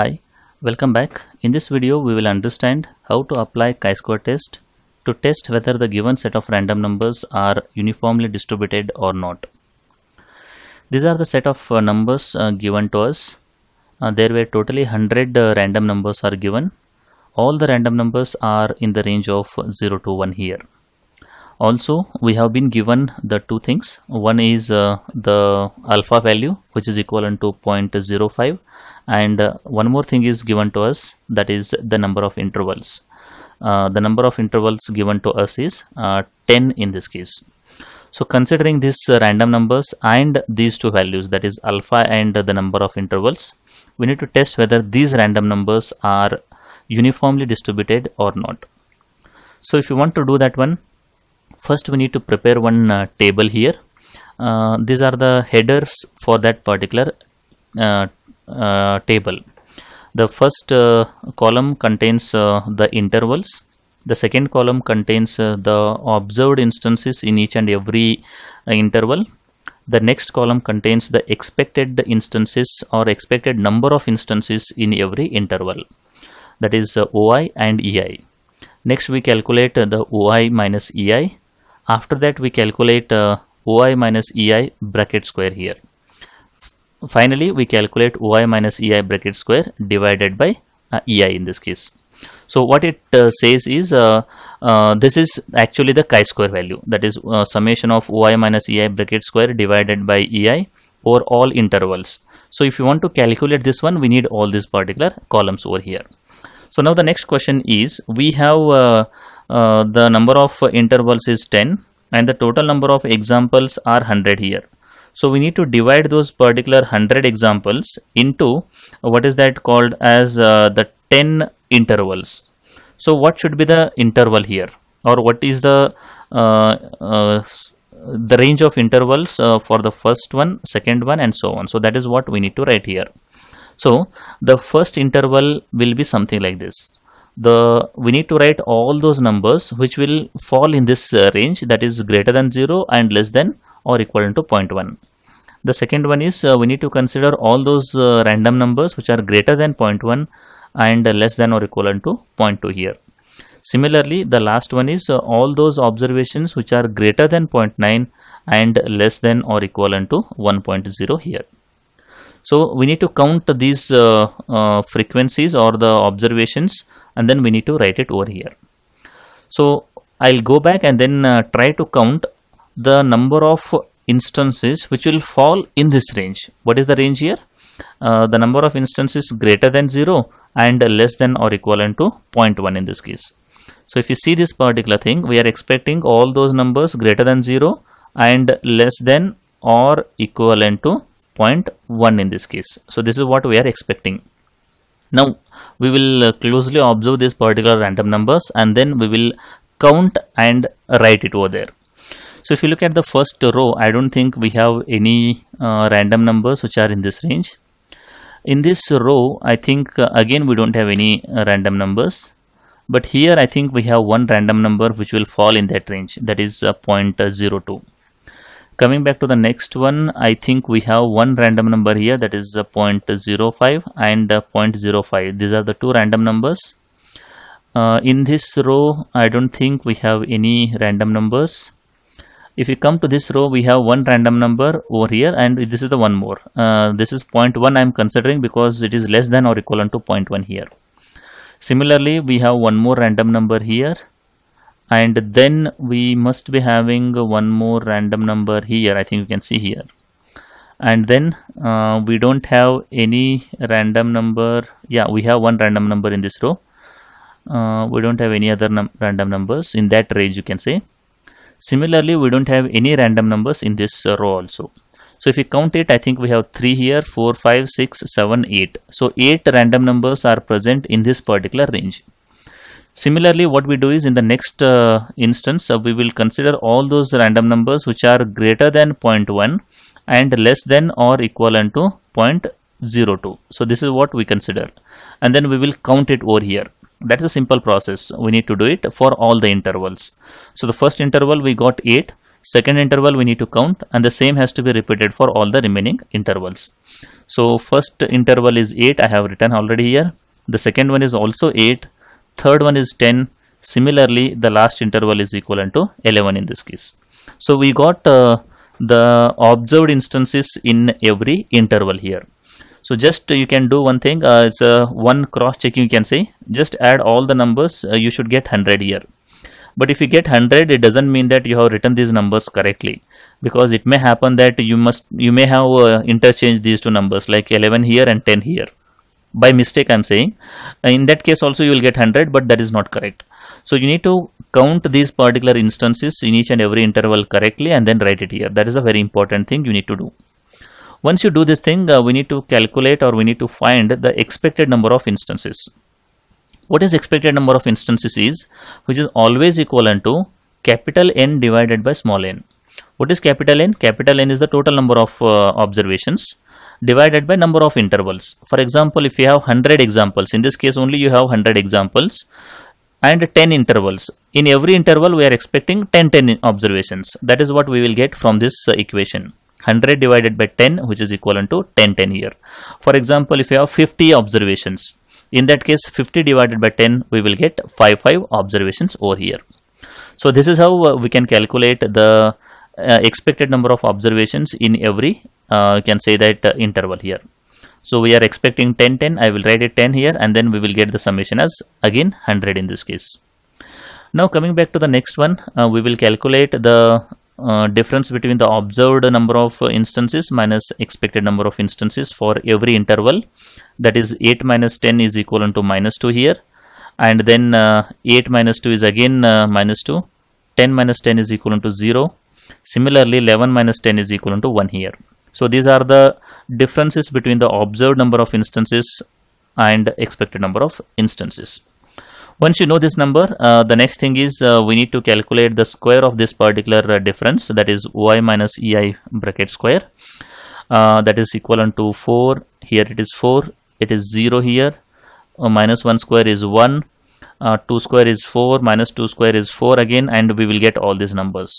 Hi, welcome back. In this video, we will understand how to apply chi-square test to test whether the given set of random numbers are uniformly distributed or not. These are the set of uh, numbers uh, given to us. Uh, there were totally 100 uh, random numbers are given. All the random numbers are in the range of 0 to 1 here also we have been given the two things one is uh, the alpha value which is equivalent to 0.05 and uh, one more thing is given to us that is the number of intervals uh, the number of intervals given to us is uh, 10 in this case so considering these uh, random numbers and these two values that is alpha and the number of intervals we need to test whether these random numbers are uniformly distributed or not so if you want to do that one first we need to prepare one uh, table here uh, these are the headers for that particular uh, uh, table the first uh, column contains the intervals the second column contains the observed instances in each and every interval the next column contains the expected instances or expected number of instances in every interval that is uh, OI and EI. Next we calculate uh, the OI minus EI after that we calculate uh, OI minus EI bracket square here. Finally we calculate OI minus EI bracket square divided by uh, EI in this case. So what it uh, says is uh, uh, this is actually the chi-square value that is uh, summation of OI minus EI bracket square divided by EI over all intervals. So if you want to calculate this one we need all these particular columns over here. So now the next question is we have uh, uh, the number of intervals is 10 and the total number of examples are 100 here so we need to divide those particular 100 examples into what is that called as uh, the 10 intervals so what should be the interval here or what is the uh, uh, the range of intervals uh, for the first one second one and so on so that is what we need to write here so the first interval will be something like this the we need to write all those numbers which will fall in this uh, range that is greater than 0 and less than or equal to 0.1 the second one is uh, we need to consider all those uh, random numbers which are greater than 0.1 and less than or equal to 0.2 here similarly the last one is uh, all those observations which are greater than 0.9 and less than or equal to 1.0 here so we need to count these uh, uh, frequencies or the observations and then we need to write it over here so i'll go back and then uh, try to count the number of instances which will fall in this range what is the range here uh, the number of instances greater than 0 and less than or equivalent to 0.1 in this case so if you see this particular thing we are expecting all those numbers greater than 0 and less than or equivalent to 0.1 in this case so this is what we are expecting now we will uh, closely observe these particular random numbers and then we will count and write it over there so if you look at the first row i don't think we have any uh, random numbers which are in this range in this row i think uh, again we don't have any uh, random numbers but here i think we have one random number which will fall in that range that is uh, uh, 0.02 coming back to the next one i think we have one random number here that is uh, 0.05 and uh, 0.05 these are the two random numbers uh, in this row i don't think we have any random numbers if you come to this row we have one random number over here and this is the one more uh, this is 0.1 i'm considering because it is less than or equivalent to 0.1 here similarly we have one more random number here and then we must be having one more random number here I think you can see here and then uh, we don't have any random number yeah we have one random number in this row uh, we don't have any other num random numbers in that range you can say similarly we don't have any random numbers in this uh, row also so if you count it I think we have 3 here 4 5 6 7 8 so 8 random numbers are present in this particular range Similarly, what we do is in the next uh, instance, uh, we will consider all those random numbers which are greater than 0.1 and less than or equivalent to 0.02. So this is what we consider and then we will count it over here. That's a simple process. We need to do it for all the intervals. So the first interval we got 8, second interval we need to count and the same has to be repeated for all the remaining intervals. So first interval is 8 I have written already here. The second one is also 8 third one is 10 similarly the last interval is equivalent to 11 in this case so we got uh, the observed instances in every interval here so just uh, you can do one thing uh, it's a one cross checking you can say just add all the numbers uh, you should get 100 here but if you get 100 it doesn't mean that you have written these numbers correctly because it may happen that you must you may have uh, interchanged these two numbers like 11 here and 10 here by mistake I'm saying uh, in that case also you will get 100 but that is not correct so you need to count these particular instances in each and every interval correctly and then write it here that is a very important thing you need to do once you do this thing uh, we need to calculate or we need to find the expected number of instances what is expected number of instances is which is always equivalent to capital N divided by small n what is capital N? Capital N is the total number of uh, observations divided by number of intervals. For example, if you have 100 examples, in this case only you have 100 examples and 10 intervals. In every interval, we are expecting 10 10 observations. That is what we will get from this uh, equation. 100 divided by 10 which is equivalent to 10 10 here. For example, if you have 50 observations, in that case 50 divided by 10 we will get 5 5 observations over here. So this is how uh, we can calculate the uh, expected number of observations in every uh, can say that uh, interval here so we are expecting 10 10 i will write it 10 here and then we will get the summation as again 100 in this case now coming back to the next one uh, we will calculate the uh, difference between the observed number of uh, instances minus expected number of instances for every interval that is 8 minus 10 is equal to minus 2 here and then uh, 8 minus 2 is again uh, minus 2 10 minus 10 is equal to 0 similarly 11 minus 10 is equal to 1 here so these are the differences between the observed number of instances and expected number of instances. Once you know this number, uh, the next thing is uh, we need to calculate the square of this particular uh, difference that is y minus ei bracket square uh, that is equivalent to 4 here it is 4 it is 0 here uh, minus 1 square is 1 uh, 2 square is 4 minus 2 square is 4 again and we will get all these numbers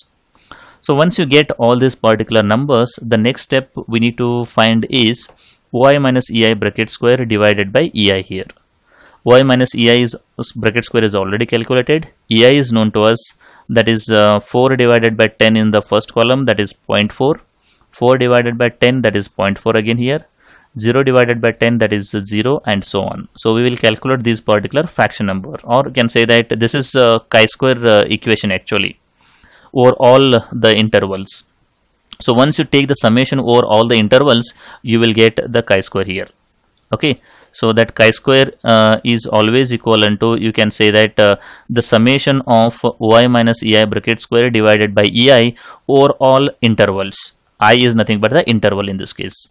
so once you get all these particular numbers, the next step we need to find is y minus ei bracket square divided by ei here. y minus ei is bracket square is already calculated. ei is known to us that is uh, 4 divided by 10 in the first column that is 0.4. 4 divided by 10 that is 0.4 again here. 0 divided by 10 that is 0 and so on. So we will calculate this particular fraction number or you can say that this is uh, chi-square uh, equation actually over all the intervals. So once you take the summation over all the intervals, you will get the chi-square here. Okay, so that chi-square uh, is always equivalent to, you can say that uh, the summation of y minus ei bracket square divided by ei over all intervals. i is nothing but the interval in this case.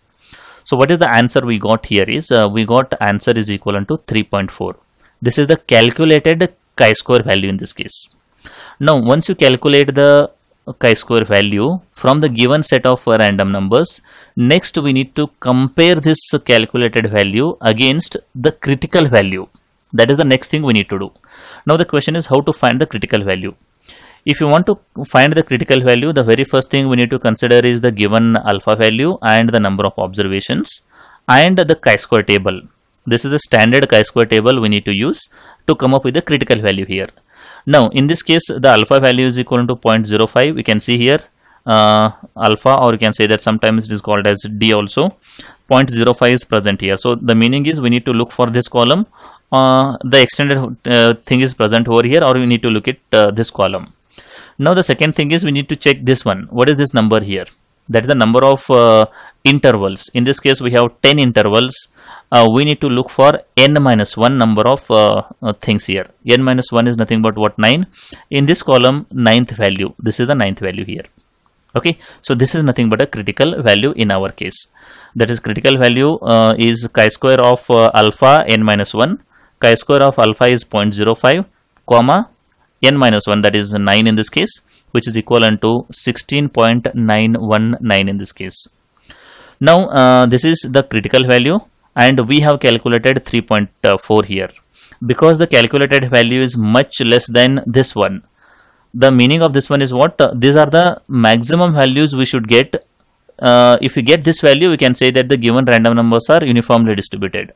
So what is the answer we got here is, uh, we got answer is equivalent to 3.4. This is the calculated chi-square value in this case. Now once you calculate the chi-square value from the given set of random numbers, next we need to compare this calculated value against the critical value. That is the next thing we need to do. Now the question is how to find the critical value. If you want to find the critical value, the very first thing we need to consider is the given alpha value and the number of observations and the chi-square table. This is the standard chi-square table we need to use to come up with the critical value here now in this case the alpha value is equal to 0.05 we can see here uh, alpha or you can say that sometimes it is called as d also 0.05 is present here so the meaning is we need to look for this column uh, the extended uh, thing is present over here or we need to look at uh, this column now the second thing is we need to check this one what is this number here that is the number of uh, intervals in this case we have 10 intervals uh, we need to look for n minus 1 number of uh, uh, things here n minus 1 is nothing but what 9 in this column ninth value this is the ninth value here okay so this is nothing but a critical value in our case that is critical value uh, is chi-square of uh, alpha n minus 1 chi-square of alpha is 0.05 comma n minus 1 that is 9 in this case which is equivalent to 16.919 in this case now uh, this is the critical value and we have calculated 3.4 here because the calculated value is much less than this one the meaning of this one is what uh, these are the maximum values we should get uh, if we get this value we can say that the given random numbers are uniformly distributed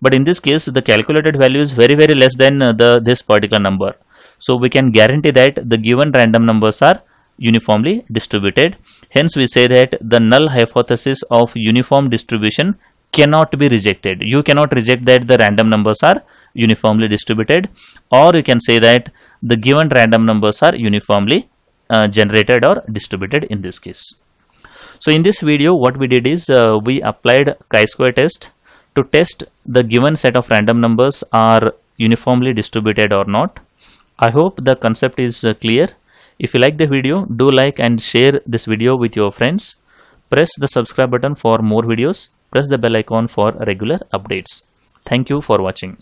but in this case the calculated value is very very less than uh, the this particular number so we can guarantee that the given random numbers are uniformly distributed. Hence we say that the null hypothesis of uniform distribution cannot be rejected. You cannot reject that the random numbers are uniformly distributed or you can say that the given random numbers are uniformly uh, generated or distributed in this case. So in this video what we did is uh, we applied chi-square test to test the given set of random numbers are uniformly distributed or not. I hope the concept is uh, clear. If you like the video, do like and share this video with your friends. Press the subscribe button for more videos. Press the bell icon for regular updates. Thank you for watching.